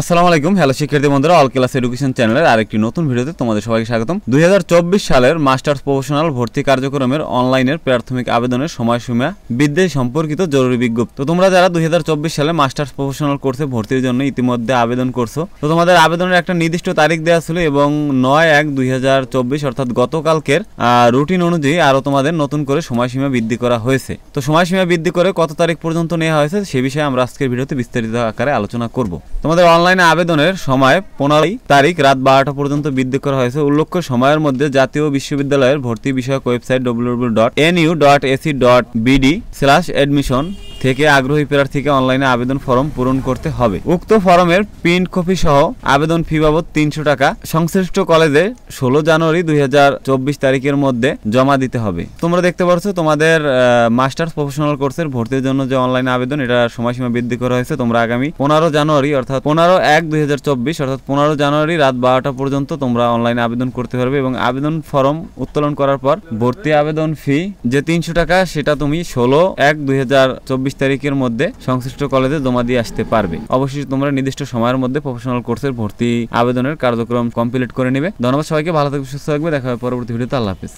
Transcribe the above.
আসসালামু আলাইকুম হ্যালো শিক্ষার্থী বন্ধুরা অল ক্লাস এডুকেশন চ্যানেলের আরেকটি নতুন ভিডিওতে তোমাদের সবাইকে স্বাগতম দুই সালের মাস্টার্স প্রফেশনাল ভর্তি কার্যক্রমের অনলাইনের প্রাথমিক আবেদনের সময়সীমা বিদ্যায় সম্পর্কিত জরুরি বিজ্ঞপ্তি তো তোমরা যারা দুই সালে মাস্টার্স প্রফেশনাল কোর্সে ভর্তির জন্য ইতিমধ্যে আবেদন করছো তো তোমাদের আবেদনের একটা নির্দিষ্ট তারিখ দেওয়া ছিল এবং নয় এক দুই অর্থাৎ গতকালকের রুটিন অনুযায়ী আরও তোমাদের নতুন করে সময়সীমা বৃদ্ধি করা হয়েছে তো সময়সীমা বৃদ্ধি করে কত তারিখ পর্যন্ত নেওয়া হয়েছে সে বিষয়ে আমরা আজকের ভিডিওতে বিস্তারিত আকারে আলোচনা করব তোমাদের অনলাইনে আবেদনের সময় পনেরোই তারিখ রাত বারোটা পর্যন্ত বৃদ্ধি করা হয়েছে উল্লেখ্য সময়ের মধ্যে জাতীয় বিশ্ববিদ্যালয়ের ভর্তি বিষয়ক website W dot N U dot AC dot BD slash admission থেকে আগ্রহী প্রার্থীকে অনলাইনে আবেদন ফর্ম পূরণ করতে হবে উক্ত ফর্মের প্রিন্ট কপি সহ আবেদন ফি বাবদ তিনশো টাকা সংশ্লিষ্ট কলেজে ষোলো জানুয়ারি দুই তারিখের মধ্যে জমা দিতে হবে তোমরা দেখতে পাচ্ছ তোমাদের মাস্টার্স প্রফেশনাল কোর্সের ভর্তির জন্য যে অনলাইন আবেদন এটা সময়সীমা বৃদ্ধি করা হয়েছে তোমরা আগামী পনেরো জানুয়ারি অর্থাৎ পনেরো এক দুই অর্থাৎ পনেরো জানুয়ারি রাত বারোটা পর্যন্ত তোমরা অনলাইনে আবেদন করতে পারবে এবং আবেদন ফর্ম উত্তোলন করার পর ভর্তি আবেদন ফি যে তিনশো টাকা সেটা তুমি ষোলো এক দুই চব্বিশ তারিখের মধ্যে সংশ্লিষ্ট কলেজে জমা দিয়ে আসতে পারবে অবশেষে তোমরা নির্দিষ্ট সময়ের মধ্যে প্রফেশনাল কোর্সের ভর্তি আবেদনের কার্যক্রম কমপ্লিট করে নেবে ধন্যবাদ সবাইকে ভালো থাকবে সুস্থ থাকবে দেখা হবে পরবর্তী ভিডিওতে আল্লাহ হাফিজ